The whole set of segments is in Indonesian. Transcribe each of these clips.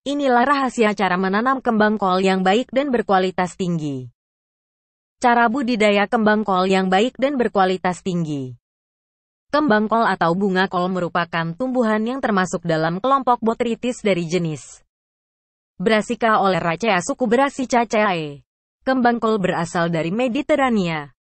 Inilah rahasia cara menanam kembang kol yang baik dan berkualitas tinggi. Cara budidaya kembang kol yang baik dan berkualitas tinggi. Kembang kol atau bunga kol merupakan tumbuhan yang termasuk dalam kelompok botritis dari jenis Brassica oleracea suku Brassicaceae. Kembang kol berasal dari Mediterania.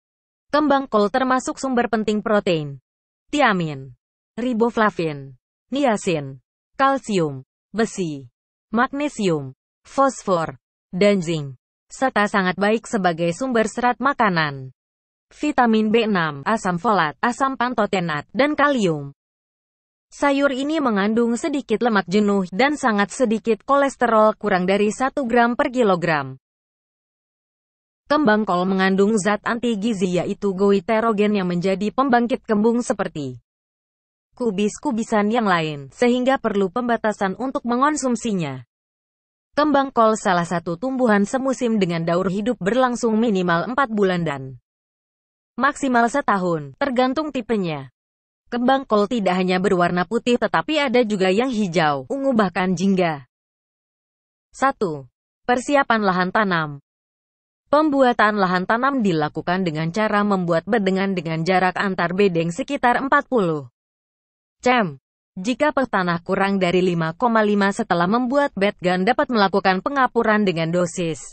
Kembang kol termasuk sumber penting protein, tiamin, riboflavin, niacin, kalsium, besi, magnesium, fosfor, dan zinc, serta sangat baik sebagai sumber serat makanan. Vitamin B6, asam folat, asam pantotenat, dan kalium. Sayur ini mengandung sedikit lemak jenuh dan sangat sedikit kolesterol kurang dari 1 gram per kilogram. Kembang kol mengandung zat anti gizi yaitu goiterogen yang menjadi pembangkit kembung seperti kubis-kubisan yang lain, sehingga perlu pembatasan untuk mengonsumsinya. Kembang kol salah satu tumbuhan semusim dengan daur hidup berlangsung minimal 4 bulan dan maksimal setahun, tergantung tipenya. Kembang kol tidak hanya berwarna putih tetapi ada juga yang hijau, ungu bahkan jingga. 1. Persiapan lahan tanam Pembuatan lahan tanam dilakukan dengan cara membuat bedengan dengan jarak antar bedeng sekitar 40 Cem. Jika pertanah kurang dari 5,5 setelah membuat gun dapat melakukan pengapuran dengan dosis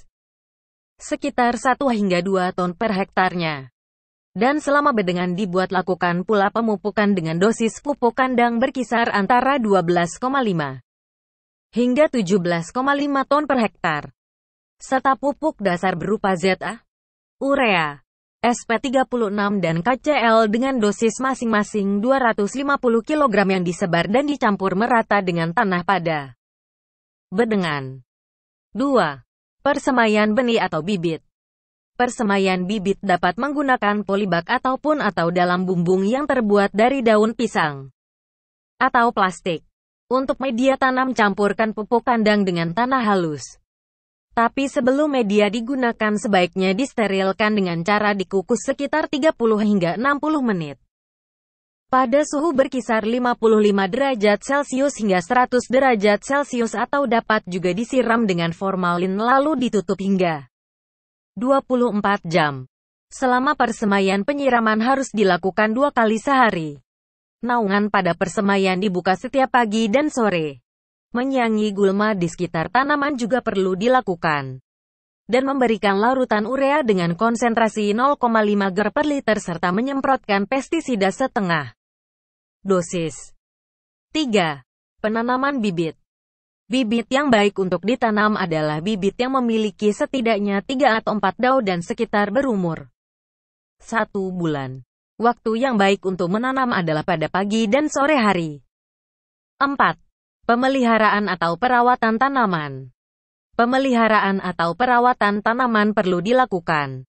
sekitar 1 hingga 2 ton per hektarnya. Dan selama bedengan dibuat lakukan pula pemupukan dengan dosis pupuk kandang berkisar antara 12,5 hingga 17,5 ton per hektar. Serta pupuk dasar berupa ZA, urea, SP36 dan KCL dengan dosis masing-masing 250 kg yang disebar dan dicampur merata dengan tanah pada bedengan. 2. Persemaian benih atau bibit Persemaian bibit dapat menggunakan polybag ataupun atau dalam bumbung yang terbuat dari daun pisang atau plastik. Untuk media tanam campurkan pupuk kandang dengan tanah halus. Tapi sebelum media digunakan sebaiknya disterilkan dengan cara dikukus sekitar 30 hingga 60 menit. Pada suhu berkisar 55 derajat Celcius hingga 100 derajat Celcius atau dapat juga disiram dengan formalin lalu ditutup hingga 24 jam. Selama persemaian penyiraman harus dilakukan dua kali sehari. Naungan pada persemaian dibuka setiap pagi dan sore menyiangi gulma di sekitar tanaman juga perlu dilakukan. Dan memberikan larutan urea dengan konsentrasi 0,5 gr per liter serta menyemprotkan pestisida setengah dosis. 3. Penanaman bibit Bibit yang baik untuk ditanam adalah bibit yang memiliki setidaknya 3 atau 4 daun dan sekitar berumur 1 bulan. Waktu yang baik untuk menanam adalah pada pagi dan sore hari. 4. Pemeliharaan atau perawatan tanaman Pemeliharaan atau perawatan tanaman perlu dilakukan.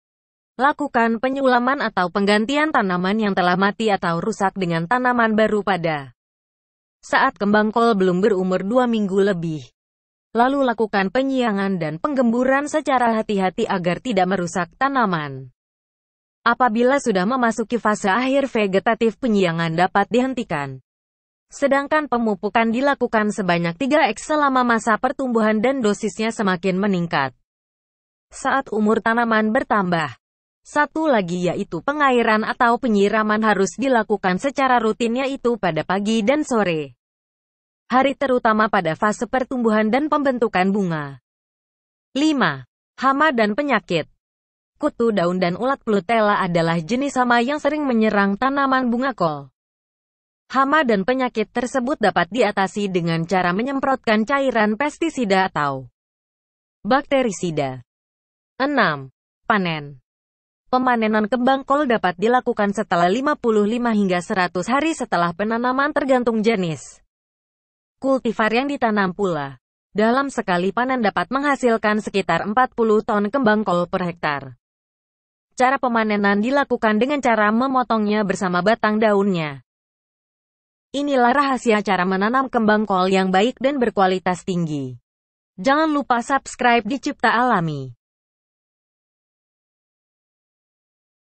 Lakukan penyulaman atau penggantian tanaman yang telah mati atau rusak dengan tanaman baru pada saat kembang kol belum berumur dua minggu lebih. Lalu lakukan penyiangan dan penggemburan secara hati-hati agar tidak merusak tanaman. Apabila sudah memasuki fase akhir vegetatif penyiangan dapat dihentikan. Sedangkan pemupukan dilakukan sebanyak 3x selama masa pertumbuhan dan dosisnya semakin meningkat. Saat umur tanaman bertambah, satu lagi yaitu pengairan atau penyiraman harus dilakukan secara rutin yaitu pada pagi dan sore. Hari terutama pada fase pertumbuhan dan pembentukan bunga. 5. Hama dan penyakit Kutu daun dan ulat plutela adalah jenis hama yang sering menyerang tanaman bunga kol. Hama dan penyakit tersebut dapat diatasi dengan cara menyemprotkan cairan pestisida atau bakterisida. 6. Panen Pemanenan kembang kol dapat dilakukan setelah 55 hingga 100 hari setelah penanaman tergantung jenis. Kultivar yang ditanam pula. Dalam sekali panen dapat menghasilkan sekitar 40 ton kembang kol per hektar. Cara pemanenan dilakukan dengan cara memotongnya bersama batang daunnya. Inilah rahasia cara menanam kembang kol yang baik dan berkualitas tinggi. Jangan lupa subscribe di Cipta Alami.